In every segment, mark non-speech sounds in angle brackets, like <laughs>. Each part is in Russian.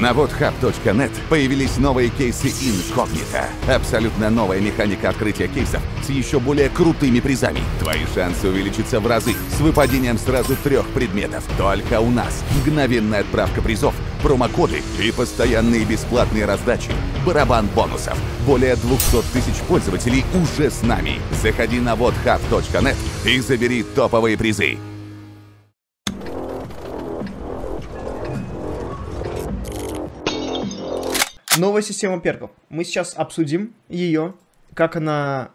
На whatHub.net появились новые кейсы инкогнито. Абсолютно новая механика открытия кейсов с еще более крутыми призами. Твои шансы увеличатся в разы с выпадением сразу трех предметов. Только у нас мгновенная отправка призов, промокоды и постоянные бесплатные раздачи. Барабан бонусов. Более 200 тысяч пользователей уже с нами. Заходи на whatHub.net и забери топовые призы. Новая система перков. Мы сейчас обсудим ее, как она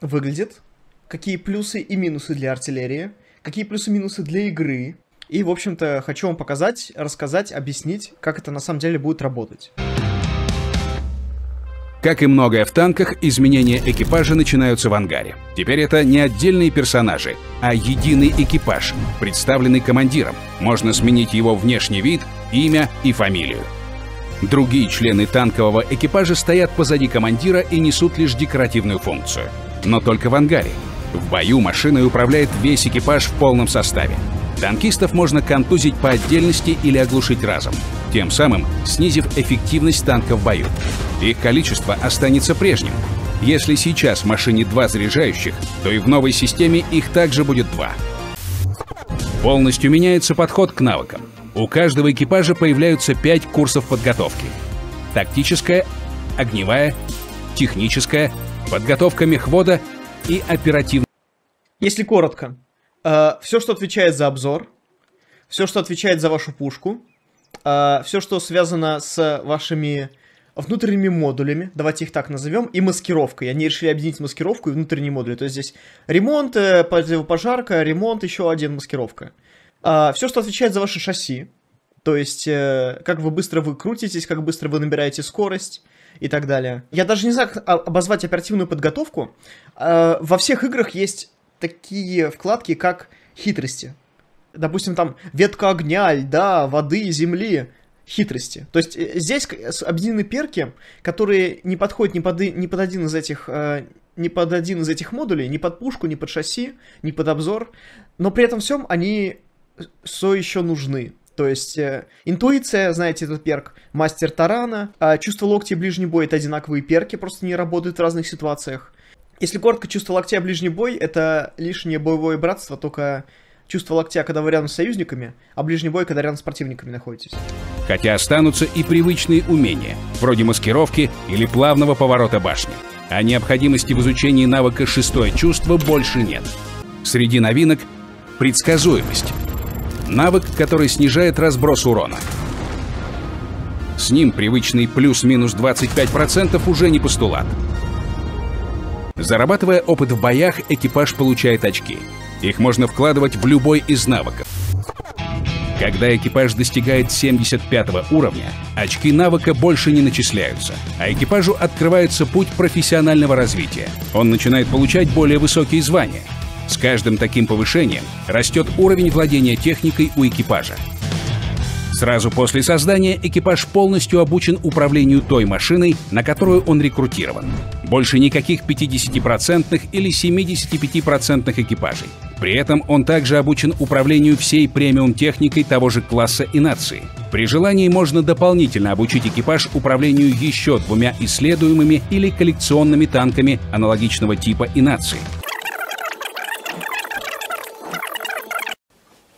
выглядит, какие плюсы и минусы для артиллерии, какие плюсы и минусы для игры. И, в общем-то, хочу вам показать, рассказать, объяснить, как это на самом деле будет работать. Как и многое в танках, изменения экипажа начинаются в ангаре. Теперь это не отдельные персонажи, а единый экипаж, представленный командиром. Можно сменить его внешний вид, имя и фамилию. Другие члены танкового экипажа стоят позади командира и несут лишь декоративную функцию. Но только в ангаре. В бою машиной управляет весь экипаж в полном составе. Танкистов можно контузить по отдельности или оглушить разом, тем самым снизив эффективность танка в бою. Их количество останется прежним. Если сейчас в машине два заряжающих, то и в новой системе их также будет два. Полностью меняется подход к навыкам. У каждого экипажа появляются пять курсов подготовки. Тактическая, огневая, техническая, подготовка мехвода и оперативная. Если коротко, э, все, что отвечает за обзор, все, что отвечает за вашу пушку, э, все, что связано с вашими внутренними модулями, давайте их так назовем, и маскировкой. Они решили объединить маскировку и внутренние модули. То есть здесь ремонт, э, пожарка, ремонт, еще один маскировка. А, все, что отвечает за ваше шасси, то есть э, как вы быстро вы крутитесь, как быстро вы набираете скорость и так далее. Я даже не знаю, как обозвать оперативную подготовку. Э, во всех играх есть такие вкладки, как хитрости. Допустим, там ветка огня, льда, воды, земли хитрости. То есть э, здесь объединены перки, которые не подходят ни под, ни под один из этих э, ни под один из этих модулей, ни под пушку, ни под шасси, ни под обзор, но при этом всем они что еще нужны. То есть э, интуиция, знаете, этот перк, мастер тарана, э, чувство локтя и ближний бой это одинаковые перки, просто не работают в разных ситуациях. Если коротко, чувство локтя и ближний бой это лишнее боевое братство, только чувство локтя, когда вы рядом с союзниками, а ближний бой, когда рядом с противниками находитесь. Хотя останутся и привычные умения, вроде маскировки или плавного поворота башни. А необходимости в изучении навыка шестое чувство больше нет. Среди новинок – предсказуемость – навык, который снижает разброс урона. С ним привычный плюс-минус 25% уже не постулат. Зарабатывая опыт в боях, экипаж получает очки. Их можно вкладывать в любой из навыков. Когда экипаж достигает 75 уровня, очки навыка больше не начисляются, а экипажу открывается путь профессионального развития. Он начинает получать более высокие звания — с каждым таким повышением растет уровень владения техникой у экипажа. Сразу после создания экипаж полностью обучен управлению той машиной, на которую он рекрутирован. Больше никаких 50% или 75% экипажей. При этом он также обучен управлению всей премиум-техникой того же класса и нации. При желании можно дополнительно обучить экипаж управлению еще двумя исследуемыми или коллекционными танками аналогичного типа и нации –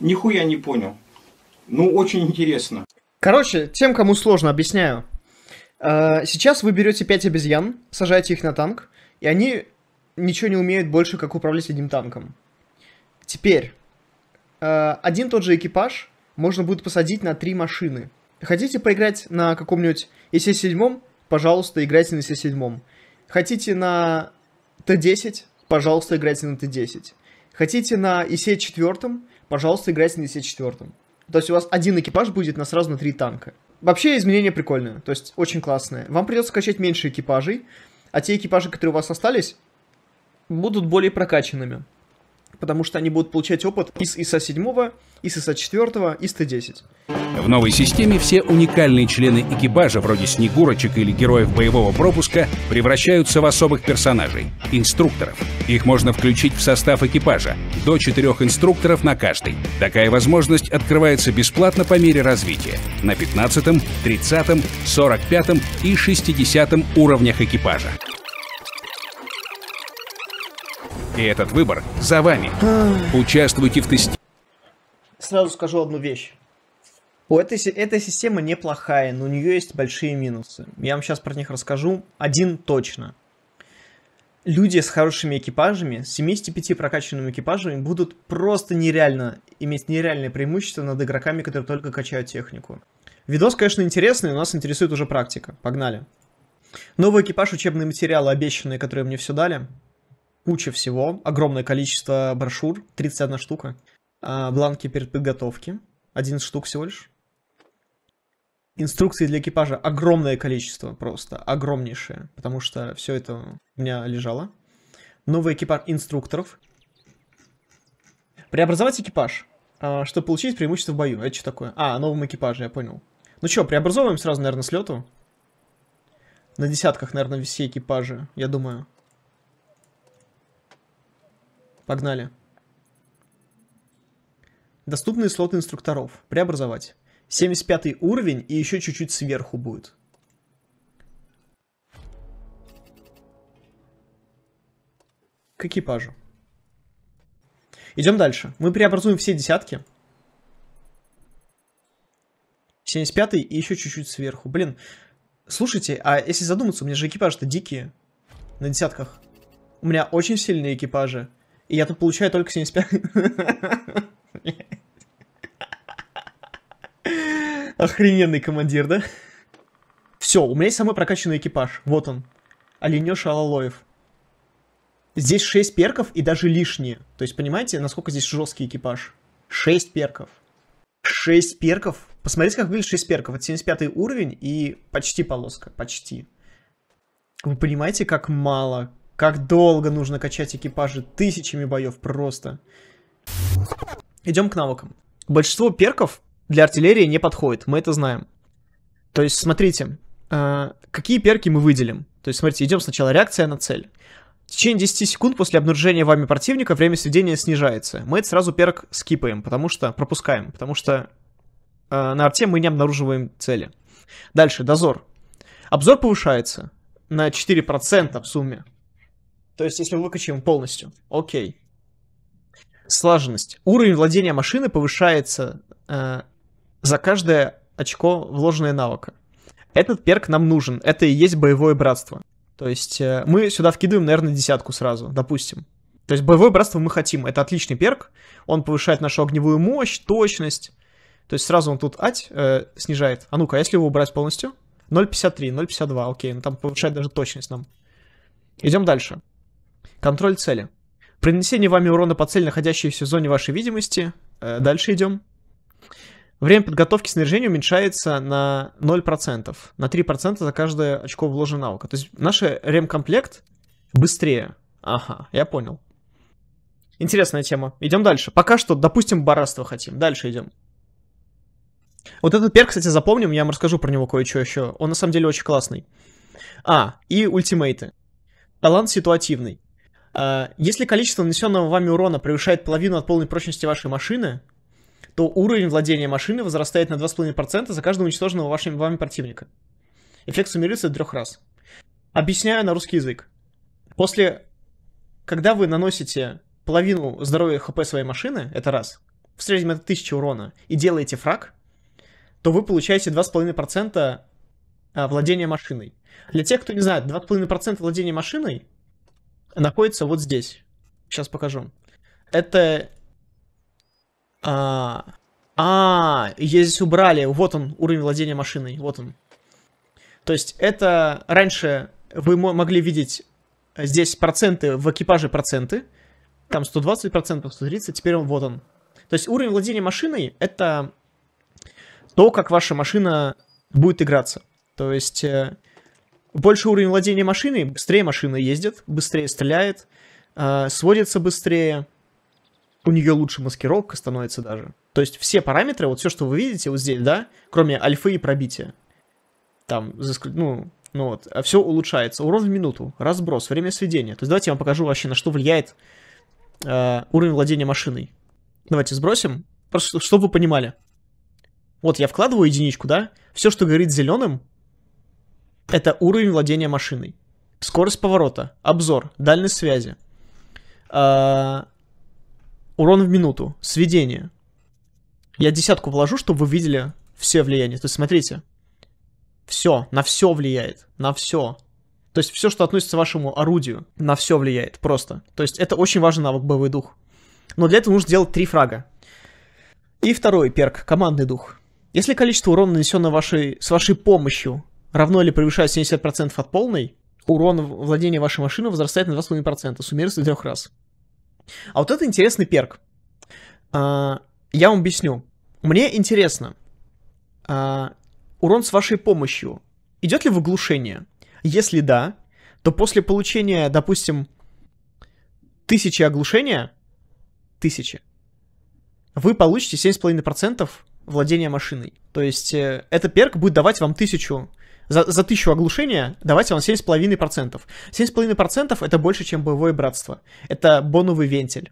Нихуя не понял. Ну, очень интересно. Короче, тем, кому сложно, объясняю. А, сейчас вы берете 5 обезьян, сажаете их на танк, и они ничего не умеют больше, как управлять одним танком. Теперь, а, один тот же экипаж можно будет посадить на три машины. Хотите поиграть на каком-нибудь ИС 7 Пожалуйста, играйте на ИС 7 Хотите на Т10? Пожалуйста, играйте на Т10. Хотите на ИС 4 пожалуйста, играйте на 74-м. То есть у вас один экипаж будет на сразу на три танка. Вообще изменения прикольные, то есть очень классные. Вам придется качать меньше экипажей, а те экипажи, которые у вас остались, будут более прокачанными потому что они будут получать опыт из ИСа 7, из ИСа 4, из Т-10. В новой системе все уникальные члены экипажа, вроде снегурочек или героев боевого пропуска, превращаются в особых персонажей — инструкторов. Их можно включить в состав экипажа — до четырех инструкторов на каждый. Такая возможность открывается бесплатно по мере развития — на 15, 30, 45 и 60 уровнях экипажа. И этот выбор за вами. А. Участвуйте в тесте. Сразу скажу одну вещь. У этой, эта система неплохая, но у нее есть большие минусы. Я вам сейчас про них расскажу. Один точно. Люди с хорошими экипажами, с 75 прокачанными экипажами, будут просто нереально иметь нереальное преимущество над игроками, которые только качают технику. Видос, конечно, интересный, но нас интересует уже практика. Погнали. Новый экипаж, учебные материалы обещанные, которые мне все дали куча всего, огромное количество брошюр, 31 штука, а, бланки перед подготовки, 11 штук всего лишь. Инструкции для экипажа огромное количество просто, огромнейшее, потому что все это у меня лежало. Новый экипаж инструкторов. Преобразовать экипаж, а, чтобы получить преимущество в бою. Это что такое? А, о новом экипаже, я понял. Ну что, преобразовываем сразу, наверное, с лету. На десятках, наверное, все экипажи, я думаю. Погнали. Доступные слоты инструкторов. Преобразовать. 75 уровень и еще чуть-чуть сверху будет. К экипажу. Идем дальше. Мы преобразуем все десятки. 75 и еще чуть-чуть сверху. Блин, слушайте, а если задуматься, у меня же экипаж-то дикие. На десятках. У меня очень сильные экипажи. И я тут получаю только 75. Охрененный командир, да? Все, у меня есть самый прокачанный экипаж. Вот он. Оленёша Алалоев. Здесь 6 перков и даже лишние. То есть, понимаете, насколько здесь жесткий экипаж? 6 перков. 6 перков? Посмотрите, как выглядит 6 перков. Это 75 уровень и почти полоска. Почти. Вы понимаете, как мало как долго нужно качать экипажи тысячами боев просто. Идем к навыкам. Большинство перков для артиллерии не подходит, мы это знаем. То есть, смотрите, э, какие перки мы выделим. То есть, смотрите, идем сначала реакция на цель. В течение 10 секунд после обнаружения вами противника время сведения снижается. Мы это сразу перк скипаем, потому что пропускаем, потому что э, на арте мы не обнаруживаем цели. Дальше, дозор. Обзор повышается на 4% в сумме. То есть, если мы выкачаем полностью, окей. Слаженность. Уровень владения машины повышается э, за каждое очко вложенное навыка. Этот перк нам нужен. Это и есть боевое братство. То есть э, мы сюда вкидываем, наверное, десятку сразу, допустим. То есть боевое братство мы хотим. Это отличный перк. Он повышает нашу огневую мощь, точность. То есть сразу он тут ать э, снижает. А ну-ка, а если его убрать полностью? 0.53, 0.52, окей. Ну там повышает даже точность нам. Идем дальше. Контроль цели. При нанесении вами урона по цели, находящейся в зоне вашей видимости, э, дальше идем. Время подготовки снаряжения уменьшается на 0%, на 3% за каждое очко вложенного навыка. То есть наш ремкомплект быстрее. Ага, я понял. Интересная тема. Идем дальше. Пока что, допустим, бараство хотим. Дальше идем. Вот этот перк, кстати, запомним, я вам расскажу про него кое-что еще. Он на самом деле очень классный. А, и ультимейты. Талант ситуативный. А, если количество нанесенного вами урона превышает половину от полной прочности вашей машины, то уровень владения машины возрастает на 2,5% за каждого уничтоженного вашим, вами противника. Эффект суммируется трех раз. Объясняю на русский язык. После, когда вы наносите половину здоровья ХП своей машины, это раз, в среднем это 1000 урона, и делаете фраг, то вы получаете 2,5% а, владения машиной. Для тех, кто не знает, 2,5% владения машиной находится вот здесь. Сейчас покажу. Это... А, а, я здесь убрали. Вот он, уровень владения машиной. Вот он. То есть это раньше вы могли видеть э, здесь проценты, в экипаже проценты. Там 120%, 130%, теперь он вот он. То есть уровень владения машиной — это то, как ваша машина будет играться. То есть э, больше уровень владения машиной, быстрее машина ездит, быстрее стреляет, э, сводится быстрее, у нее лучше маскировка становится даже. То есть все параметры, вот все, что вы видите вот здесь, да, кроме альфы и пробития, там, ну, ну вот, а все улучшается. Урон в минуту, разброс, время сведения. То есть давайте я вам покажу вообще, на что влияет э, уровень владения машиной. Давайте сбросим, просто чтобы вы понимали. Вот я вкладываю единичку, да, все, что горит зеленым, это уровень владения машиной. Скорость поворота, обзор, дальность связи, э, урон в минуту, сведение. Я десятку положу, чтобы вы видели все влияния. То есть смотрите, все, на все влияет, на все. То есть все, что относится к вашему орудию, на все влияет просто. То есть это очень важный навык боевой дух. Но для этого нужно сделать три фрага. И второй перк, командный дух. Если количество урона, нанесенного вашей, с вашей помощью, равно или превышает 70% от полной, урон владения вашей машины возрастает на 2,5%, суммируется до трех раз. А вот это интересный перк. А, я вам объясню. Мне интересно, а, урон с вашей помощью идет ли в оглушение? Если да, то после получения, допустим, тысячи оглушения, тысячи, вы получите 7,5% владения машиной. То есть э, этот перк будет давать вам тысячу за, за тысячу оглушения давайте он 7,5%. 7,5% это больше, чем боевое братство. Это боновый вентиль.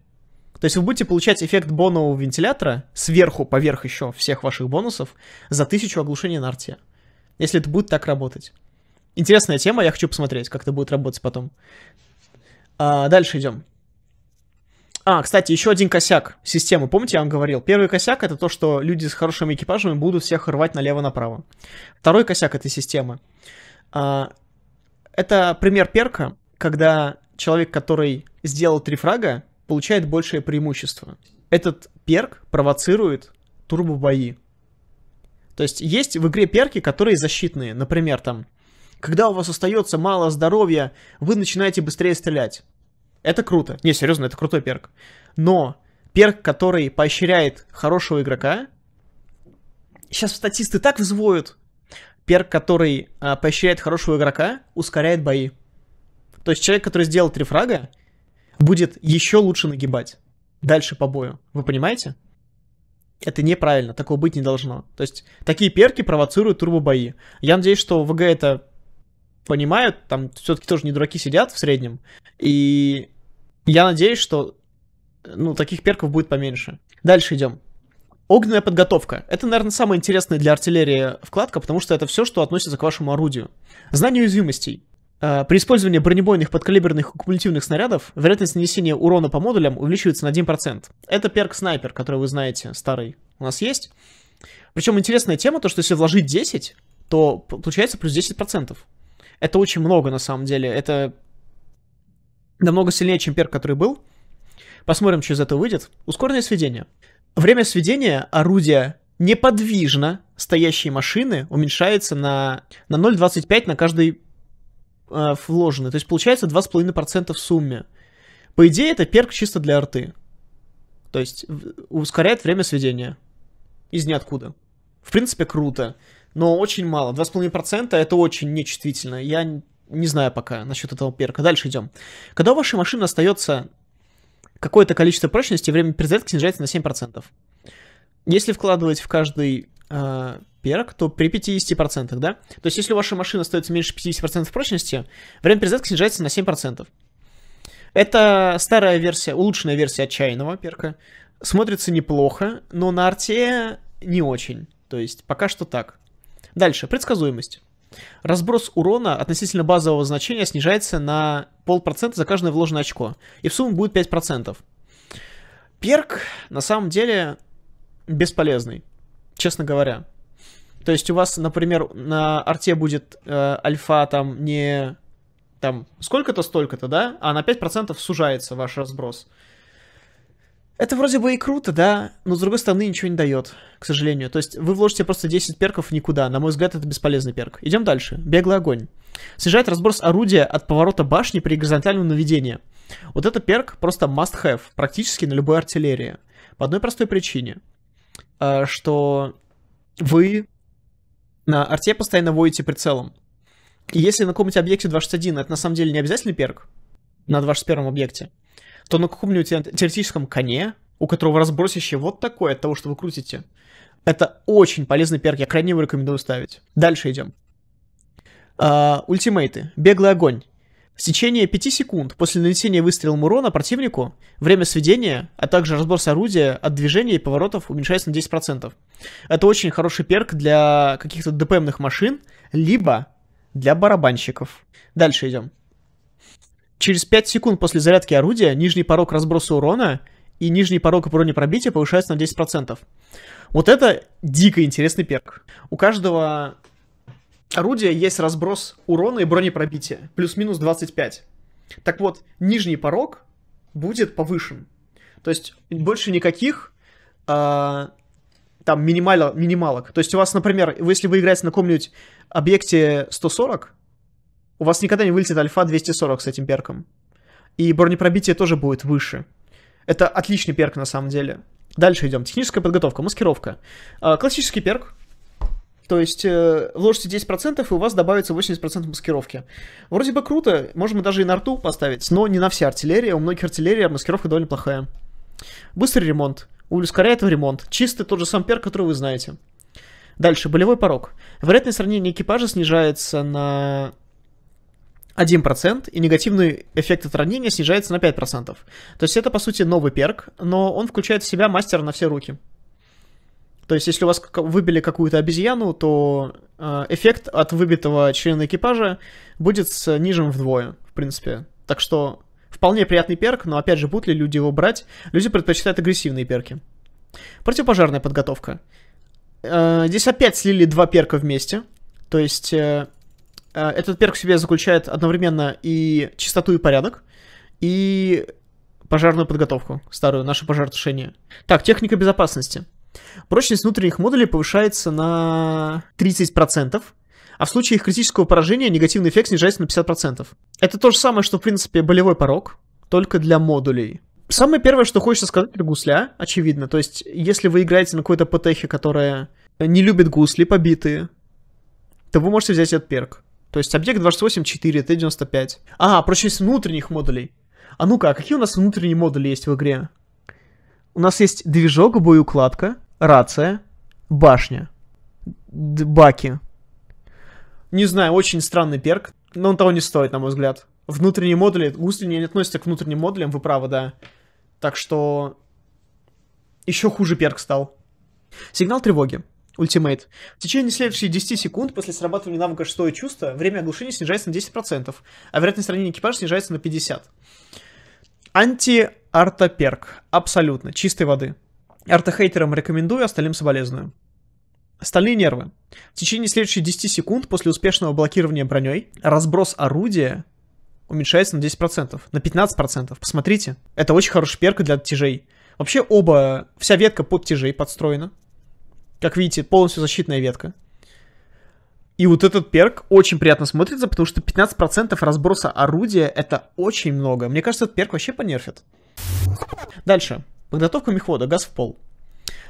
То есть вы будете получать эффект бонового вентилятора сверху, поверх еще всех ваших бонусов за тысячу оглушений на арте. Если это будет так работать. Интересная тема, я хочу посмотреть, как это будет работать потом. А, дальше идем. А, кстати, еще один косяк системы. Помните, я вам говорил? Первый косяк это то, что люди с хорошими экипажами будут всех рвать налево-направо. Второй косяк этой системы. А, это пример перка, когда человек, который сделал три фрага, получает большее преимущество. Этот перк провоцирует турбо-бои. То есть есть в игре перки, которые защитные. Например, там, когда у вас остается мало здоровья, вы начинаете быстрее стрелять. Это круто. Не, серьезно, это крутой перк. Но перк, который поощряет хорошего игрока, сейчас статисты так взвоют. Перк, который а, поощряет хорошего игрока, ускоряет бои. То есть человек, который сделал три фрага, будет еще лучше нагибать дальше по бою. Вы понимаете? Это неправильно, такого быть не должно. То есть такие перки провоцируют турбо бои. Я надеюсь, что ВГ это понимают, там все-таки тоже не дураки сидят в среднем. И я надеюсь, что ну, таких перков будет поменьше. Дальше идем. Огненная подготовка. Это, наверное, самая интересная для артиллерии вкладка, потому что это все, что относится к вашему орудию. Знание уязвимостей. Э, при использовании бронебойных подкалиберных и снарядов вероятность нанесения урона по модулям увеличивается на 1%. Это перк-снайпер, который вы знаете, старый, у нас есть. Причем интересная тема, то что если вложить 10, то получается плюс 10%. Это очень много, на самом деле. Это намного сильнее, чем перк, который был. Посмотрим, что из этого выйдет. Ускоренное сведение. Время сведения орудия неподвижно стоящей машины уменьшается на, на 0,25 на каждый э, вложенный. То есть получается 2,5% в сумме. По идее, это перк чисто для арты. То есть ускоряет время сведения. Из ниоткуда. В принципе, круто но очень мало. 2,5% это очень нечувствительно. Я не знаю пока насчет этого перка. Дальше идем. Когда у вашей машины остается какое-то количество прочности, время перезарядки снижается на 7%. Если вкладывать в каждый э, перк, то при 50%, да? То есть если у вашей машины остается меньше 50% прочности, время перезарядки снижается на 7%. Это старая версия, улучшенная версия отчаянного перка. Смотрится неплохо, но на арте не очень. То есть пока что так. Дальше, предсказуемость. Разброс урона относительно базового значения снижается на полпроцента за каждое вложенное очко. И в сумме будет 5%. Перк на самом деле бесполезный, честно говоря. То есть у вас, например, на арте будет э, альфа там не там сколько-то, столько-то, да, а на 5% сужается ваш разброс. Это вроде бы и круто, да, но с другой стороны ничего не дает, к сожалению. То есть вы вложите просто 10 перков никуда. На мой взгляд, это бесполезный перк. Идем дальше. Беглый огонь. Снижает разброс орудия от поворота башни при горизонтальном наведении. Вот это перк просто must-have практически на любой артиллерии. По одной простой причине, э, что вы на арте постоянно воите прицелом. И если на каком-нибудь объекте 261, это на самом деле не обязательный перк на 21 объекте, то на каком-нибудь теоретическом коне, у которого разбросище вот такое от того, что вы крутите, это очень полезный перк, я крайне его рекомендую ставить. Дальше идем. А, ультимейты. Беглый огонь. В течение 5 секунд после нанесения выстрелом урона противнику время сведения, а также разброс орудия от движения и поворотов уменьшается на 10%. Это очень хороший перк для каких-то ДПМных машин, либо для барабанщиков. Дальше идем. Через 5 секунд после зарядки орудия нижний порог разброса урона и нижний порог бронепробития повышается на 10%. Вот это дико интересный перк. У каждого орудия есть разброс урона и бронепробития, плюс-минус 25. Так вот, нижний порог будет повышен. То есть больше никаких э, там минимала, минималок. То есть у вас, например, если вы играете на каком-нибудь объекте 140, у вас никогда не вылетит альфа 240 с этим перком. И бронепробитие тоже будет выше. Это отличный перк на самом деле. Дальше идем. Техническая подготовка, маскировка. А, классический перк. То есть э, вложите 10% и у вас добавится 80% маскировки. Вроде бы круто, можем даже и на рту поставить, но не на вся артиллерия. У многих артиллерия маскировка довольно плохая. Быстрый ремонт. Ускоряет в ремонт. Чистый тот же сам перк, который вы знаете. Дальше, болевой порог. Вероятность ранения экипажа снижается на 1%, и негативный эффект от ранения снижается на 5%. То есть это, по сути, новый перк, но он включает в себя мастер на все руки. То есть, если у вас выбили какую-то обезьяну, то э, эффект от выбитого члена экипажа будет снижен вдвое, в принципе. Так что вполне приятный перк, но опять же, будут ли люди его брать? Люди предпочитают агрессивные перки. Противопожарная подготовка. Э, здесь опять слили два перка вместе. То есть э, Э, этот перк в себе заключает одновременно и чистоту и порядок, и пожарную подготовку, старую, наше пожаротушение. Так, техника безопасности. Прочность внутренних модулей повышается на 30%, а в случае их критического поражения негативный эффект снижается на 50%. Это то же самое, что, в принципе, болевой порог, только для модулей. Самое первое, что хочется сказать про гусля, очевидно, то есть, если вы играете на какой-то потехе, которая не любит гусли побитые, то вы можете взять этот перк. То есть объект 284 4, Т95. А, прочность внутренних модулей. А ну-ка, а какие у нас внутренние модули есть в игре? У нас есть движок, боеукладка, рация, башня, баки. Не знаю, очень странный перк, но он того не стоит, на мой взгляд. Внутренние модули, густренние не относятся к внутренним модулям, вы правы, да. Так что еще хуже перк стал. Сигнал тревоги. Ультимейт. В течение следующих 10 секунд после срабатывания навыка шестое чувство время оглушения снижается на 10%, а вероятность ранения экипажа снижается на 50%. Анти-артоперк. Абсолютно. Чистой воды. Артохейтерам рекомендую, остальным соболезную. Стальные нервы. В течение следующих 10 секунд после успешного блокирования броней разброс орудия уменьшается на 10%, на 15%. Посмотрите. Это очень хорошая перк для тяжей. Вообще оба, вся ветка под тяжей подстроена. Как видите, полностью защитная ветка. И вот этот перк очень приятно смотрится, потому что 15% разброса орудия это очень много. Мне кажется, этот перк вообще понерфит. Дальше. Подготовка мехвода, газ в пол.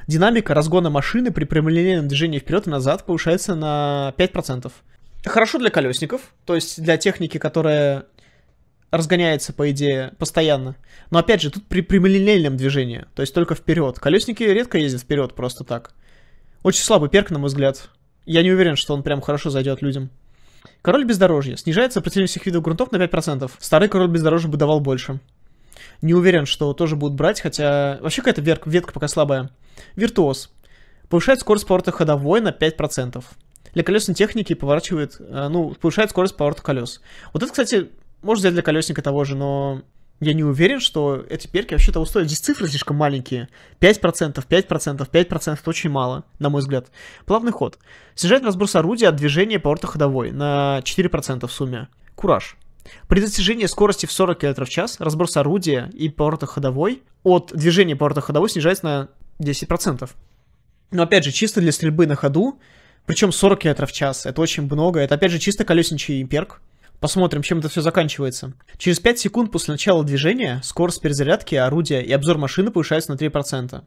Динамика разгона машины при прямолинейном движении вперед и назад повышается на 5%. Хорошо для колесников, то есть для техники, которая разгоняется, по идее, постоянно. Но опять же, тут при прямолинейном движении, то есть только вперед. Колесники редко ездят вперед просто так. Очень слабый перк, на мой взгляд. Я не уверен, что он прям хорошо зайдет людям. Король бездорожья. снижается сопротивление всех видов грунтов на 5%. Старый король бездорожья бы давал больше. Не уверен, что тоже будут брать, хотя... Вообще какая-то ветка, ветка пока слабая. Виртуоз. Повышает скорость поворота ходовой на 5%. Для колесной техники поворачивает... Э, ну, повышает скорость поворота колес. Вот это, кстати, можно взять для колесника того же, но я не уверен, что эти перки вообще того стоят. Здесь цифры слишком маленькие. 5%, 5%, 5% это очень мало, на мой взгляд. Плавный ход. Снижает разброс орудия от движения по ортоходовой на 4% в сумме. Кураж. При достижении скорости в 40 км в час разброс орудия и поворота ходовой от движения поворота ходовой снижается на 10%. Но опять же, чисто для стрельбы на ходу, причем 40 км в час, это очень много. Это опять же чисто колесничий перк. Посмотрим, чем это все заканчивается. Через 5 секунд после начала движения скорость перезарядки, орудия и обзор машины повышаются на 3%.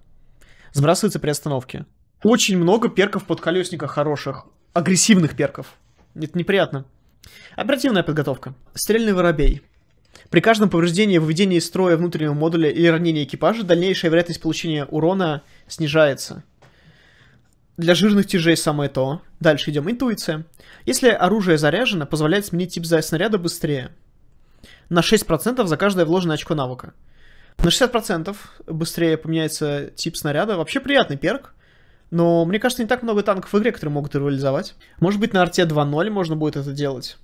Сбрасывается при остановке. Очень много перков под подколесника хороших. Агрессивных перков. Это неприятно. Оперативная подготовка. Стрельный воробей. При каждом повреждении, выведении из строя внутреннего модуля или ранении экипажа дальнейшая вероятность получения урона снижается. Для жирных тяжей самое то. Дальше идем. Интуиция. Если оружие заряжено, позволяет сменить тип снаряда быстрее. На 6% за каждое вложенное очко навыка. На 60% быстрее поменяется тип снаряда. Вообще приятный перк. Но мне кажется, не так много танков в игре, которые могут его реализовать. Может быть, на арте 2.0 можно будет это делать.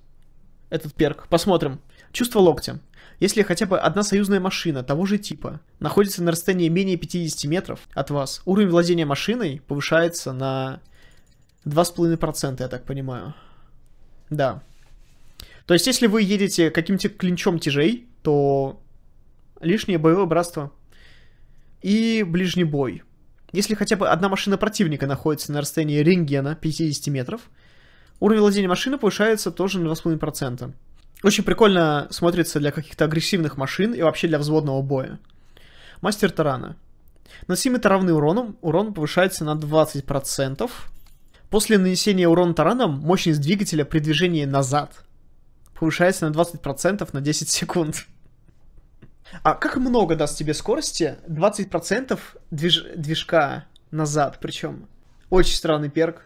Этот перк. Посмотрим. Чувство локтя. Если хотя бы одна союзная машина того же типа находится на расстоянии менее 50 метров от вас, уровень владения машиной повышается на 2,5%, я так понимаю. Да. То есть, если вы едете каким-то клинчом тяжей, то лишнее боевое братство и ближний бой. Если хотя бы одна машина противника находится на расстоянии рентгена 50 метров, уровень владения машины повышается тоже на 2,5%. Очень прикольно смотрится для каких-то агрессивных машин и вообще для взводного боя. Мастер Тарана. Наносимый таранным уроном урон повышается на 20%. После нанесения урона тараном мощность двигателя при движении назад повышается на 20% на 10 секунд. А как много даст тебе скорости? 20% движ... движка назад причем. Очень странный перк.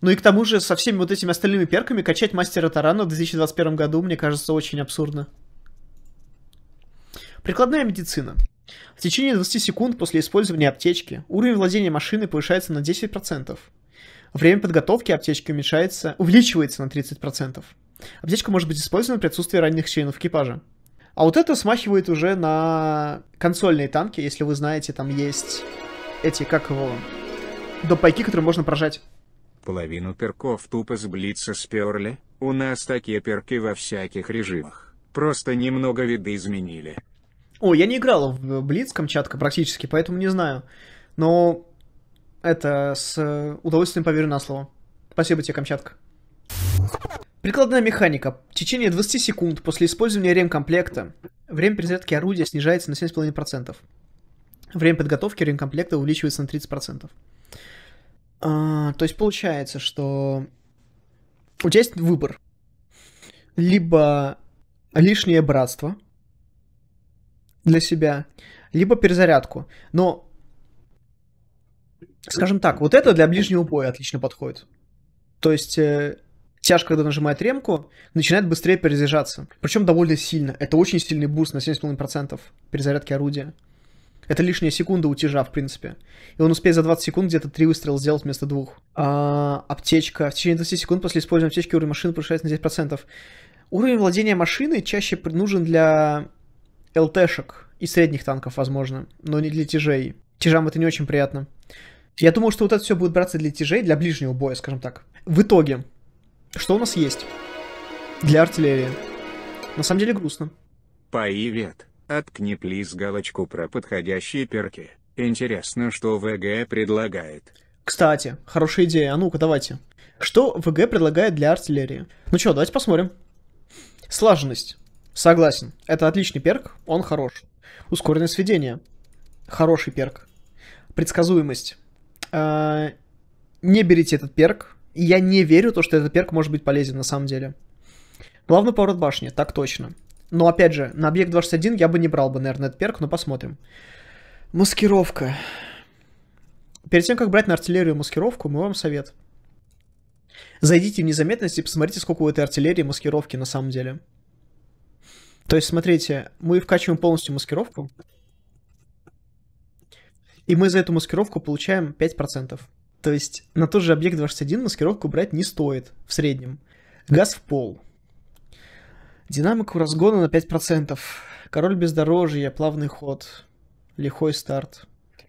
Ну и к тому же со всеми вот этими остальными перками качать мастера тарана в 2021 году, мне кажется, очень абсурдно. Прикладная медицина. В течение 20 секунд после использования аптечки уровень владения машины повышается на 10%. Время подготовки аптечки уменьшается, увеличивается на 30%. Аптечка может быть использована при отсутствии ранних членов экипажа. А вот это смахивает уже на консольные танки, если вы знаете, там есть эти, как его, допайки, которые можно прожать половину перков тупо с блица сперли, у нас такие перки во всяких режимах. Просто немного виды изменили. О, я не играл в Блиц Камчатка практически, поэтому не знаю. Но это с э, удовольствием поверю на слово. Спасибо тебе, Камчатка. Прикладная механика. В течение 20 секунд после использования ремкомплекта время перезарядки орудия снижается на 7,5%. Время подготовки ремкомплекта увеличивается на 30%. А, то есть получается, что у тебя есть выбор. Либо лишнее братство для себя, либо перезарядку. Но, скажем так, вот это для ближнего боя отлично подходит. То есть э, тяж, когда нажимает ремку, начинает быстрее перезаряжаться. Причем довольно сильно. Это очень сильный буст на 7,5% перезарядки орудия. Это лишняя секунда утяжа, в принципе. И он успеет за 20 секунд где-то 3 выстрела сделать вместо двух. А, аптечка. В течение 20 секунд после использования аптечки уровень машины повышается на 10%. Уровень владения машиной чаще нужен для ЛТшек и средних танков, возможно, но не для тяжей. Тяжам это не очень приятно. Я думаю, что вот это все будет браться для тяжей, для ближнего боя, скажем так. В итоге, что у нас есть для артиллерии? На самом деле грустно. Привет. Откни плиз галочку про подходящие перки. Интересно, что ВГ предлагает. Кстати, хорошая идея. А ну-ка, давайте. Что ВГ предлагает для артиллерии? Ну что, давайте посмотрим. Слаженность. Согласен. Это отличный перк, он хорош. Ускоренное сведение. Хороший перк. Предсказуемость. А, не берите этот перк. Я не верю, то, что этот перк может быть полезен на самом деле. Главный поворот башни, так точно. Но опять же, на объект 21 я бы не брал бы, наверное, этот перк, но посмотрим. Маскировка. Перед тем, как брать на артиллерию маскировку, мы вам совет. Зайдите в незаметность и посмотрите, сколько у этой артиллерии маскировки на самом деле. То есть, смотрите, мы вкачиваем полностью маскировку. И мы за эту маскировку получаем 5%. То есть на тот же объект 21 маскировку брать не стоит в среднем. Газ в пол. Динамику разгона на 5%. Король бездорожья, плавный ход, лихой старт.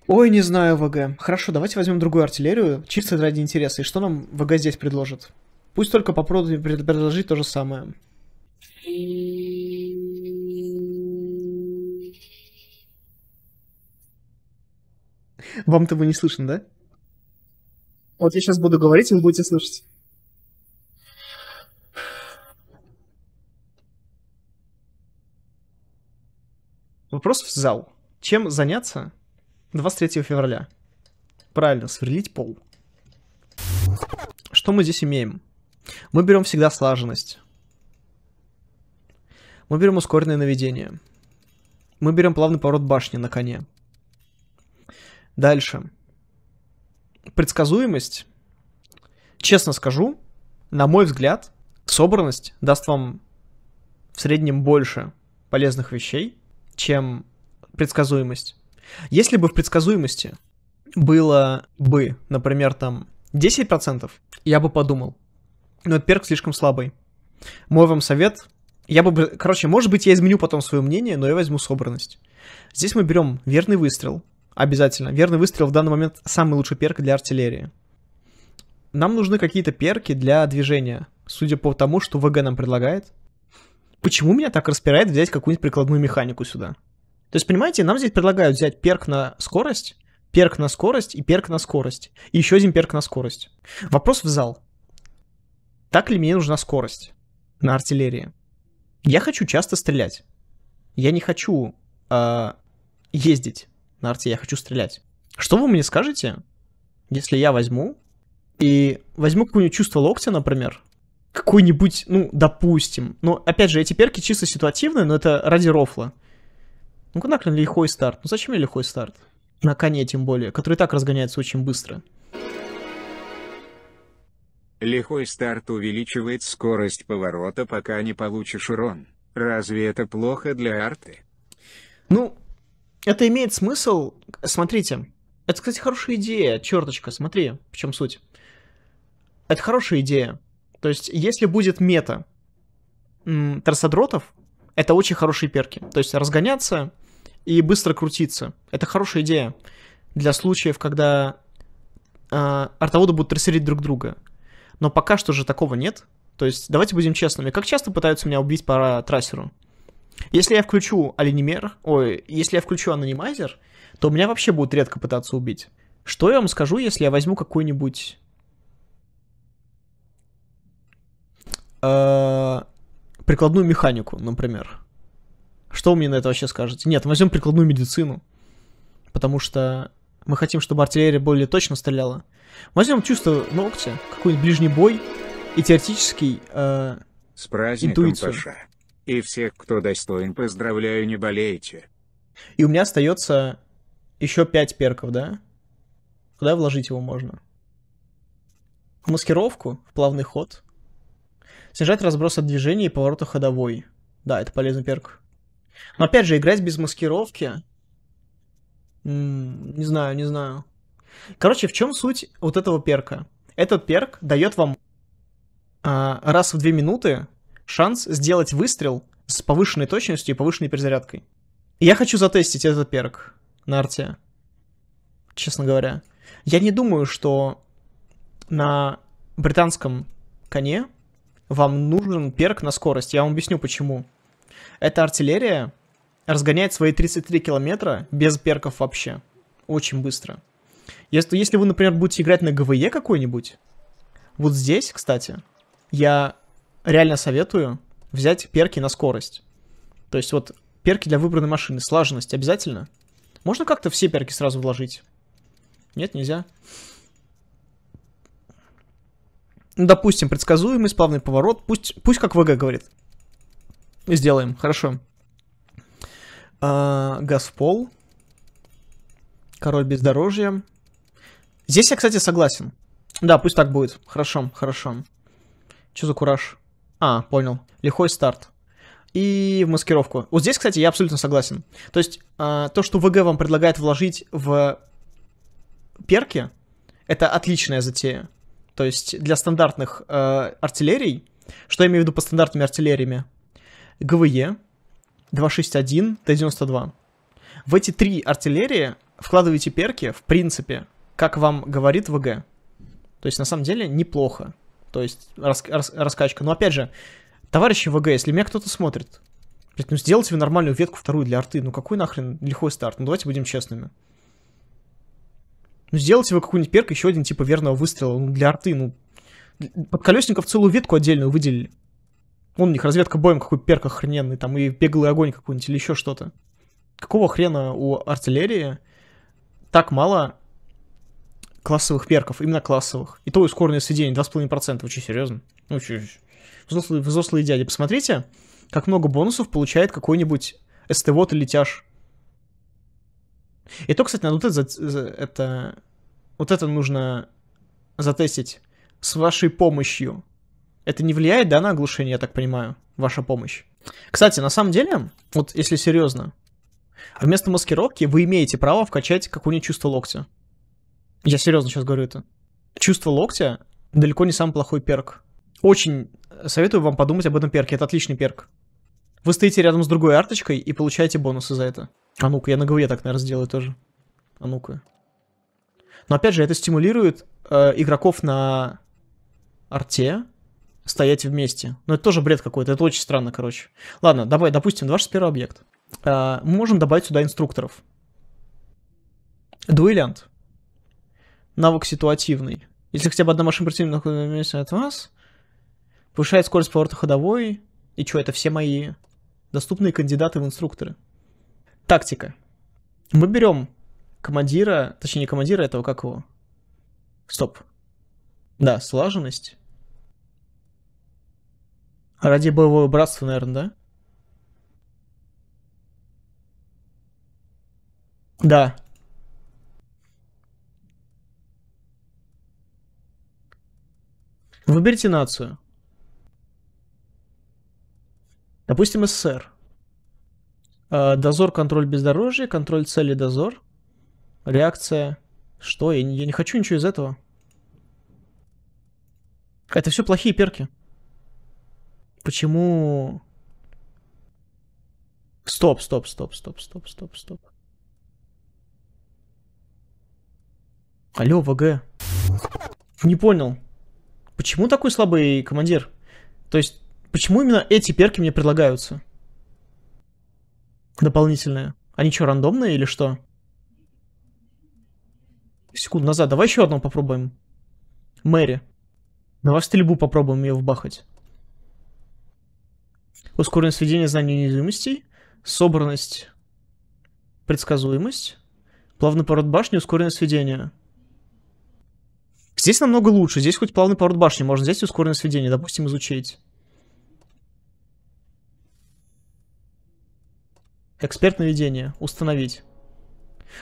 Ой, не знаю, ВГ. Хорошо, давайте возьмем другую артиллерию, чисто ради интереса. И что нам ВГ здесь предложит? Пусть только попробует предложить то же самое. Вам-то вы не слышно, да? Вот я сейчас буду говорить, и вы будете слышать. Вопрос в зал. Чем заняться 23 февраля? Правильно, сверлить пол. Что мы здесь имеем? Мы берем всегда слаженность. Мы берем ускоренное наведение. Мы берем плавный поворот башни на коне. Дальше. Предсказуемость. Честно скажу, на мой взгляд, собранность даст вам в среднем больше полезных вещей, чем предсказуемость. Если бы в предсказуемости было бы, например, там 10%, я бы подумал, но «Ну, этот перк слишком слабый. Мой вам совет, я бы, короче, может быть, я изменю потом свое мнение, но я возьму собранность. Здесь мы берем верный выстрел, обязательно. Верный выстрел в данный момент самый лучший перк для артиллерии. Нам нужны какие-то перки для движения, судя по тому, что ВГ нам предлагает. Почему меня так распирает взять какую-нибудь прикладную механику сюда? То есть, понимаете, нам здесь предлагают взять перк на скорость, перк на скорость и перк на скорость. И еще один перк на скорость. Вопрос в зал. Так ли мне нужна скорость на артиллерии? Я хочу часто стрелять. Я не хочу э, ездить на арте, я хочу стрелять. Что вы мне скажете, если я возьму и возьму какое-нибудь чувство локтя, например, какой-нибудь, ну, допустим. Но, опять же, эти перки чисто ситуативные, но это ради рофла. Ну-ка наклен лихой старт. Ну зачем мне лихой старт? На коне тем более, который и так разгоняется очень быстро. Лихой старт увеличивает скорость поворота, пока не получишь урон. Разве это плохо для арты? Ну, это имеет смысл. Смотрите. Это, кстати, хорошая идея, черточка, смотри, в чем суть. Это хорошая идея. То есть, если будет мета м, торсодротов, это очень хорошие перки. То есть разгоняться и быстро крутиться. Это хорошая идея для случаев, когда э, артоводы будут трассерить друг друга. Но пока что же такого нет. То есть давайте будем честными. Как часто пытаются меня убить по трассеру? Если я включу оленимер, ой, если я включу анонимайзер, то меня вообще будут редко пытаться убить. Что я вам скажу, если я возьму какой-нибудь э, прикладную механику, например. Что вы мне на это вообще скажете? Нет, возьмем прикладную медицину, потому что мы хотим, чтобы артиллерия более точно стреляла. Возьмем чувство ногтя, какой-нибудь ближний бой и теоретический э, С праздником, интуицию. Паша. И всех, кто достоин, поздравляю, не болейте. И у меня остается еще пять перков, да? Куда вложить его можно? В маскировку, в плавный ход, Снижать разброс от движения и поворота ходовой. Да, это полезный перк. Но опять же, играть без маскировки... М -м, не знаю, не знаю. Короче, в чем суть вот этого перка? Этот перк дает вам а, раз в две минуты шанс сделать выстрел с повышенной точностью и повышенной перезарядкой. я хочу затестить этот перк на арте, честно говоря. Я не думаю, что на британском коне вам нужен перк на скорость. Я вам объясню почему. Эта артиллерия разгоняет свои 33 километра без перков вообще. Очень быстро. Если, если вы, например, будете играть на ГВЕ какой-нибудь, вот здесь, кстати, я реально советую взять перки на скорость. То есть вот перки для выбранной машины, слаженность обязательно. Можно как-то все перки сразу вложить? Нет, нельзя. Ну, допустим, предсказуемый сплавный поворот. Пусть, пусть как ВГ говорит. Сделаем, хорошо. А, газ в пол. Король бездорожья. Здесь я, кстати, согласен. Да, пусть так будет. Хорошо, хорошо. Че за кураж? А, понял. Лихой старт. И в маскировку. Вот здесь, кстати, я абсолютно согласен. То есть, а, то, что ВГ вам предлагает вложить в перки, это отличная затея. То есть для стандартных э, артиллерий, что я имею в виду по стандартными артиллериями, ГВЕ, 261, Т-92. В эти три артиллерии вкладываете перки, в принципе, как вам говорит ВГ. То есть на самом деле неплохо. То есть рас, рас, раскачка. Но опять же, товарищи ВГ, если меня кто-то смотрит, ну сделайте вы нормальную ветку вторую для арты. Ну какой нахрен лихой старт? Ну давайте будем честными. Ну, сделайте вы какой нибудь перк, еще один типа верного выстрела, ну, для арты, ну, под колесников целую ветку отдельную выделили. Вон у них разведка боем какой перк охрененный, там и беглый огонь какой-нибудь или еще что-то. Какого хрена у артиллерии так мало классовых перков, именно классовых? И то ускоренное сведение 2,5%, очень серьезно. Ну, чё, взрослые, взрослые дяди, посмотрите, как много бонусов получает какой-нибудь СТВОТ или тяж. И то, кстати, надо вот это, это, вот это нужно затестить с вашей помощью. Это не влияет, да, на оглушение, я так понимаю, ваша помощь. Кстати, на самом деле, вот если серьезно, вместо маскировки вы имеете право вкачать какое-нибудь чувство локтя. Я серьезно сейчас говорю это. Чувство локтя далеко не самый плохой перк. Очень советую вам подумать об этом перке. Это отличный перк. Вы стоите рядом с другой арточкой и получаете бонусы за это. А ну-ка, я на голове так, наверное, сделаю тоже. А ну-ка. Но опять же, это стимулирует э, игроков на арте стоять вместе. Но это тоже бред какой-то, это очень странно, короче. Ладно, давай, допустим, 21 объект. Э, мы можем добавить сюда инструкторов. Дуэлянт. Навык ситуативный. Если хотя бы одна машина противника находится от вас, повышает скорость поворота ходовой. И что, это все мои доступные кандидаты в инструкторы. Тактика. Мы берем командира, точнее не командира этого, как его? Стоп. Да, слаженность. Ради боевого братства, наверное, да? Да. Выберите нацию. Допустим, СССР. Э, дозор, контроль бездорожья, контроль цели, дозор. Реакция. Что? Я не, я не хочу ничего из этого. Это все плохие перки. Почему... Стоп, стоп, стоп, стоп, стоп, стоп, стоп. Алло, ВГ. Не понял. Почему такой слабый командир? То есть Почему именно эти перки мне предлагаются? Дополнительные. Они что, рандомные или что? Секунду назад. Давай еще одну попробуем. Мэри. Давай в стрельбу попробуем ее вбахать. Ускоренное сведение знаний неизумистей. Собранность. Предсказуемость. Плавный пород башни, ускоренное сведение. Здесь намного лучше. Здесь хоть плавный пород башни можно взять ускоренное сведение, допустим, изучить. Эксперт наведения. Установить.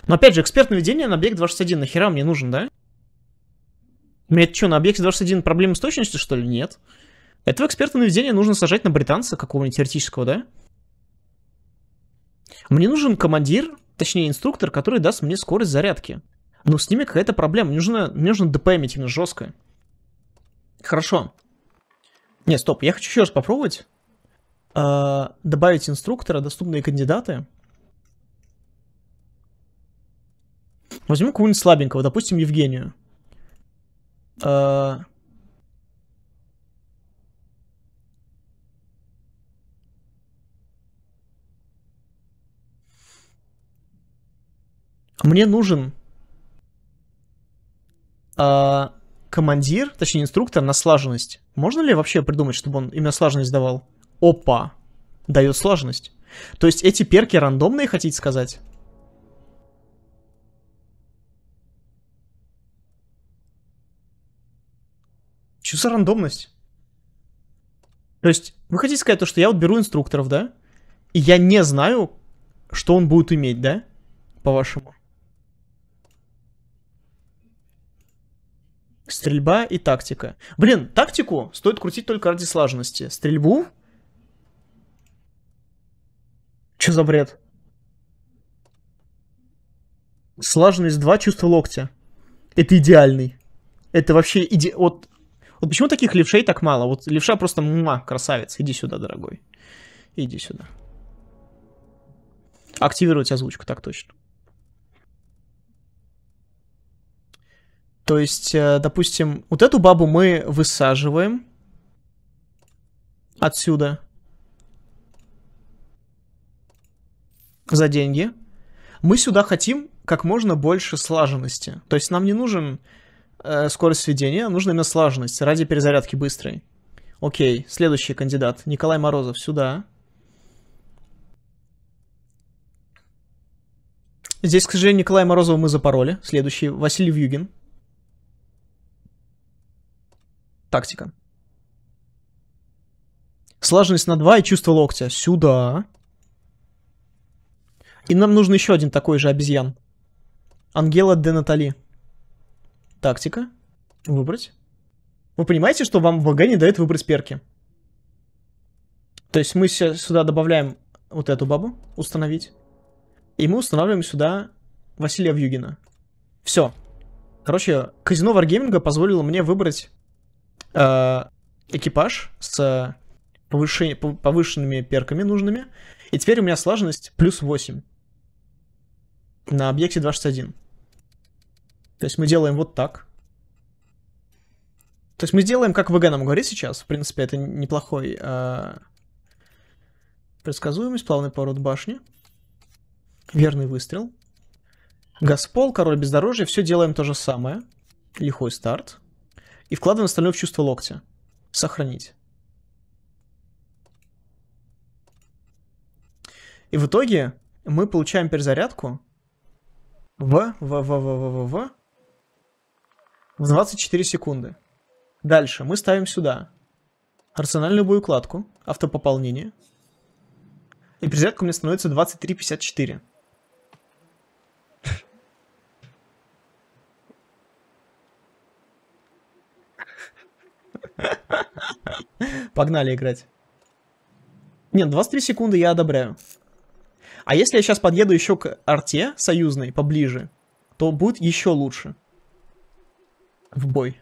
Но опять же, эксперт наведения на объект 261 нахера мне нужен, да? Мне это что, на объекте 21 проблемы с точностью, что ли? Нет. Этого эксперта наведения нужно сажать на британца какого-нибудь теоретического, да? Мне нужен командир, точнее инструктор, который даст мне скорость зарядки. Но с ними какая-то проблема. Мне нужно, мне нужно ДПМить именно жестко. Хорошо. Не, стоп, я хочу еще раз попробовать. Э, добавить инструктора, доступные кандидаты. Возьмем кого-нибудь слабенького, допустим, Евгению. Э, мне нужен э, командир, точнее инструктор на слаженность. Можно ли вообще придумать, чтобы он именно слаженность давал? опа, дает сложность. То есть эти перки рандомные, хотите сказать? Что за рандомность? То есть, вы хотите сказать то, что я вот беру инструкторов, да? И я не знаю, что он будет иметь, да? По-вашему. Стрельба и тактика. Блин, тактику стоит крутить только ради слаженности. Стрельбу Че за бред? Слаженность 2, чувство локтя. Это идеальный. Это вообще иде... Вот, вот почему таких левшей так мало? Вот левша просто муа, красавец. Иди сюда, дорогой. Иди сюда. Активировать озвучку, так точно. То есть, э, допустим, вот эту бабу мы высаживаем отсюда. за деньги, мы сюда хотим как можно больше слаженности. То есть нам не нужен э, скорость сведения, а нужна именно слаженность ради перезарядки быстрой. Окей, следующий кандидат. Николай Морозов сюда. Здесь, к сожалению, Николая Морозова мы запороли. Следующий. Василий Вьюгин. Тактика. Слаженность на 2 и чувство локтя. Сюда. Сюда. И нам нужен еще один такой же обезьян. Ангела де Натали. Тактика. Выбрать. Вы понимаете, что вам ВГ не дает выбрать перки? То есть мы сюда добавляем вот эту бабу, установить. И мы устанавливаем сюда Василия Вьюгина. Все. Короче, казино Варгейминга позволило мне выбрать э, экипаж с повышенными перками нужными. И теперь у меня слаженность плюс 8 на объекте 261. То есть мы делаем вот так. То есть мы сделаем, как ВГ нам говорит сейчас. В принципе, это неплохой э, предсказуемость, плавный поворот башни, верный выстрел. Газпол, король бездорожья, все делаем то же самое. Лихой старт. И вкладываем остальное в чувство локтя. Сохранить. И в итоге мы получаем перезарядку в, в, в, в, в, в, в. В 24 секунды. Дальше мы ставим сюда арсенальную боекладку, автопополнение. И перезарядка у меня становится 23.54. <laughs> Погнали играть. Нет, 23 секунды я одобряю. А если я сейчас подъеду еще к арте союзной поближе, то будет еще лучше. В бой.